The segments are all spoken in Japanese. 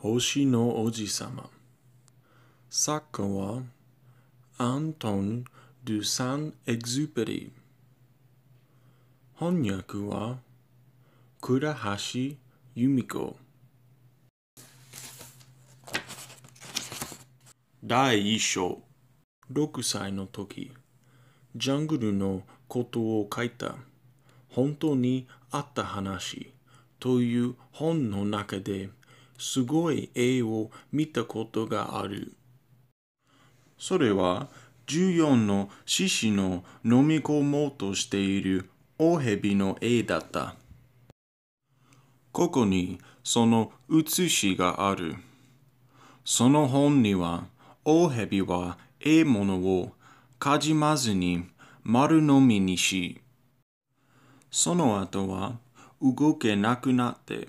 星の王子様作家はアントン・ドゥ・サン・エグズペリ翻訳は倉橋由美子第一章6歳の時ジャングルのことを書いた本当にあった話という本の中ですごい絵を見たことがある。それは14の獅子の飲み込もうとしている大蛇の絵だった。ここにその写しがある。その本には大蛇はええものをかじまずに丸飲みにし、その後は動けなくなって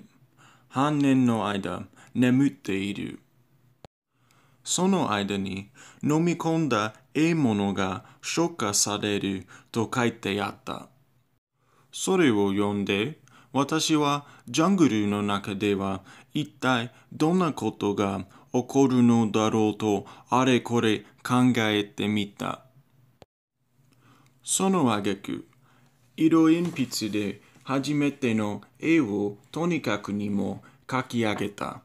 半年の間眠っている。その間に飲み込んだものが消化されると書いてあった。それを読んで私はジャングルの中では一体どんなことが起こるのだろうとあれこれ考えてみた。その挙句、色鉛筆で初めての絵をとにかくにも描き上げた。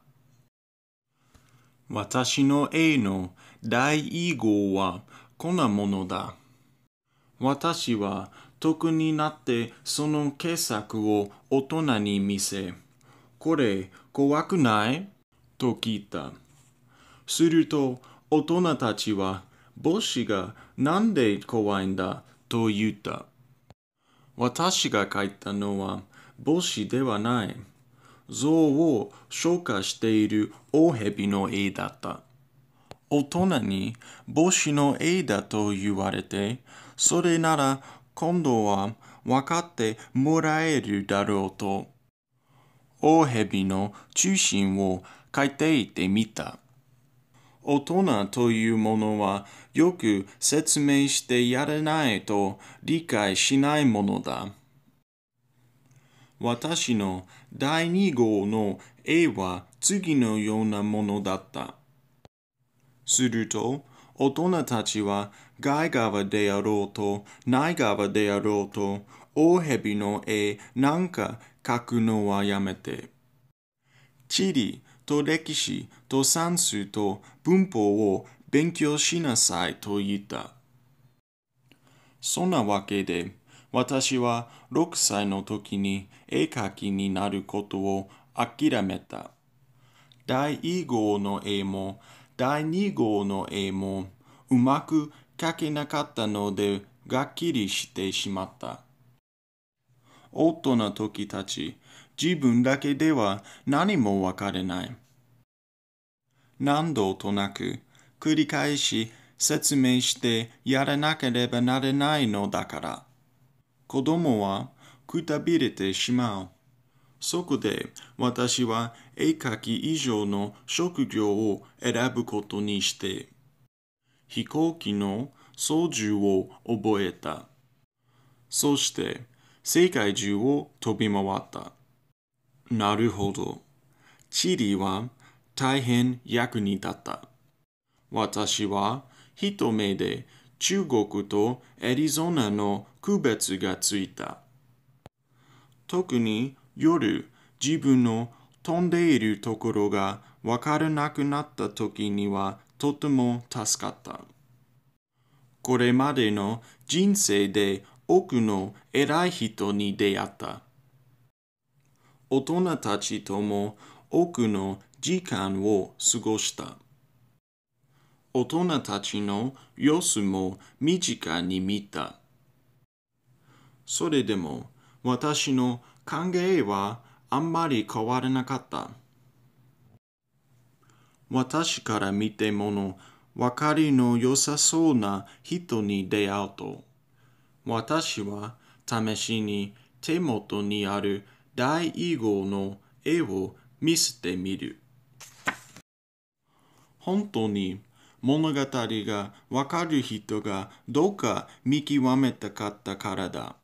私の絵の第2号はこんなものだ。私は特になってその傑作を大人に見せ、これ怖くないと聞いた。すると大人たちは、帽子がなんで怖いんだと言った。私が書いたのは帽子ではない。象を消化している大蛇の絵だった。大人に帽子の絵だと言われて、それなら今度は分かってもらえるだろうと、大蛇の中心を書いていてみた。大人というものはよく説明してやれないと理解しないものだ。私の第2号の絵は次のようなものだった。すると、大人たちは外側であろうと内側であろうと大蛇の絵なんか描くのはやめて。地理と歴史と算数と文法を勉強しなさいと言った。そんなわけで、私は6歳の時に絵描きになることを諦めた。第1号の絵も第2号の絵もうまく描けなかったのでがっきりしてしまった。大人時たち、自分だけでは何もわからない。何度となく繰り返し説明してやらなければならないのだから。子供はくたびれてしまう。そこで私は絵描き以上の職業を選ぶことにして、飛行機の操縦を覚えた。そして世界中を飛び回った。なるほど。地理は大変役に立った。私は一目で中国とエリゾナの区別がついた。特に夜自分の飛んでいるところがわからなくなった時にはとても助かった。これまでの人生で多くの偉い人に出会った。大人たちとも多くの時間を過ごした。大人たちの様子も身近に見た。それでも私の考えはあんまり変わらなかった。私から見てもの分かりの良さそうな人に出会うと、私は試しに手元にある第2号の絵を見せてみる。本当に物語がわかる人がどうか見極めたかったからだ。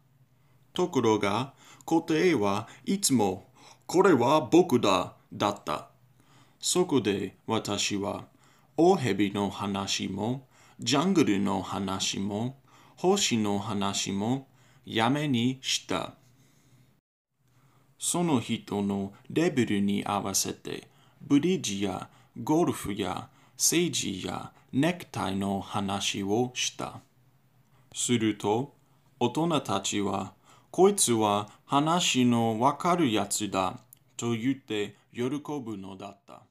ところが、答えはいつも、これは僕だ、だった。そこで私は、大蛇の話も、ジャングルの話も、星の話も、やめにした。その人のレベルに合わせて、ブリッジやゴルフや政治やネクタイの話をした。すると、大人たちは、こいつは話のわかるやつだと言って喜ぶのだった。